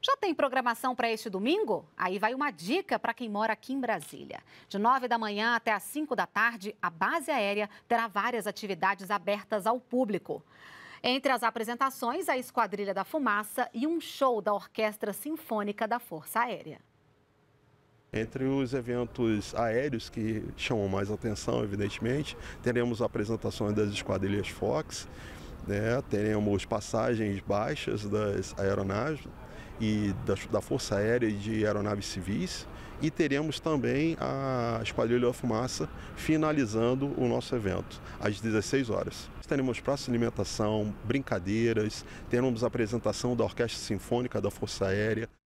Já tem programação para este domingo? Aí vai uma dica para quem mora aqui em Brasília. De 9 da manhã até as 5 da tarde, a base aérea terá várias atividades abertas ao público. Entre as apresentações, a Esquadrilha da Fumaça e um show da Orquestra Sinfônica da Força Aérea. Entre os eventos aéreos que chamam mais atenção, evidentemente, teremos apresentações das esquadrilhas Fox, né? teremos passagens baixas das aeronaves, e da, da Força Aérea e de aeronaves civis. E teremos também a Esquadrilha da fumaça finalizando o nosso evento, às 16 horas. Teremos praça de alimentação, brincadeiras, teremos apresentação da Orquestra Sinfônica da Força Aérea.